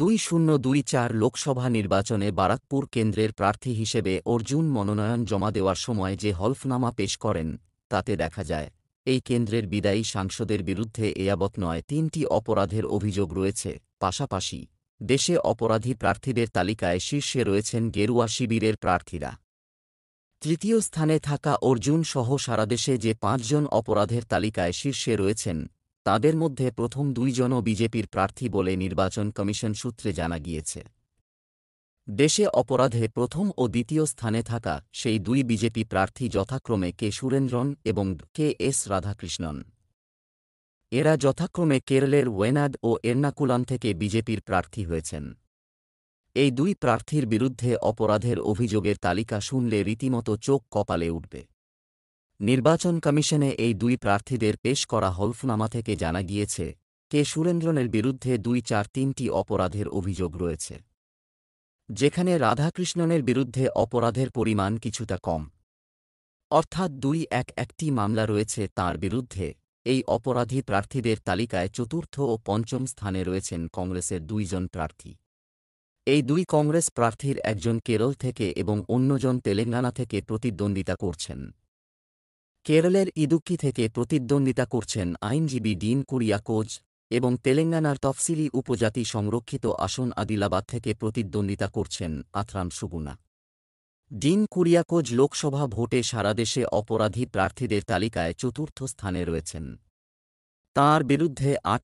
দুই শূন্য দুই চার লোকসভা নির্বাচনে বারাকপুর কেন্দ্রের প্রার্থী হিসেবে অর্জুন মনোনয়ন জমা দেওয়ার সময় যে হলফনামা পেশ করেন তাতে দেখা যায় এই কেন্দ্রের বিদায়ী সাংসদের বিরুদ্ধে এয়াবৎ নয় তিনটি অপরাধের অভিযোগ রয়েছে পাশাপাশি দেশে অপরাধী প্রার্থীদের তালিকায় শীর্ষে রয়েছেন গেরুয়া শিবিরের প্রার্থীরা তৃতীয় স্থানে থাকা অর্জুন সহ সারাদেশে যে পাঁচজন অপরাধের তালিকায় শীর্ষে রয়েছেন তাদের মধ্যে প্রথম দুইজনও বিজেপির প্রার্থী বলে নির্বাচন কমিশন সূত্রে জানা গিয়েছে দেশে অপরাধে প্রথম ও দ্বিতীয় স্থানে থাকা সেই দুই বিজেপি প্রার্থী যথাক্রমে কে সুরেন্দ্রন এবং কে এস রাধাকৃষ্ণন এরা যথাক্রমে কেরলের ওয়েনাড ও এর্নাকুলাম থেকে বিজেপির প্রার্থী হয়েছেন এই দুই প্রার্থীর বিরুদ্ধে অপরাধের অভিযোগের তালিকা শুনলে রীতিমতো চোখ কপালে উঠবে নির্বাচন কমিশনে এই দুই প্রার্থীদের পেশ করা হলফনামা থেকে জানা গিয়েছে কে সুরেন্দ্রনের বিরুদ্ধে দুই চার তিনটি অপরাধের অভিযোগ রয়েছে যেখানে রাধাকৃষ্ণনের বিরুদ্ধে অপরাধের পরিমাণ কিছুটা কম অর্থাৎ দুই এক একটি মামলা রয়েছে তার বিরুদ্ধে এই অপরাধী প্রার্থীদের তালিকায় চতুর্থ ও পঞ্চম স্থানে রয়েছেন কংগ্রেসের দুইজন প্রার্থী এই দুই কংগ্রেস প্রার্থীর একজন কেরল থেকে এবং অন্যজন তেলেঙ্গানা থেকে প্রতিদ্বন্দ্বিতা করছেন কেরলের ইদুক্কি থেকে প্রতিদ্বন্দ্বিতা করছেন আইনজীবী ডিন কুরিয়া কোচ এবং তেলেঙ্গানার তফসিলি উপজাতি সংরক্ষিত আসন আদিলাবাদ থেকে প্রতিদ্বন্দ্বিতা করছেন আথরাম সুগুনা ডিন কুরিয়াকোজ লোকসভা ভোটে সারাদেশে অপরাধী প্রার্থীদের তালিকায় চতুর্থ স্থানে রয়েছেন তার বিরুদ্ধে আট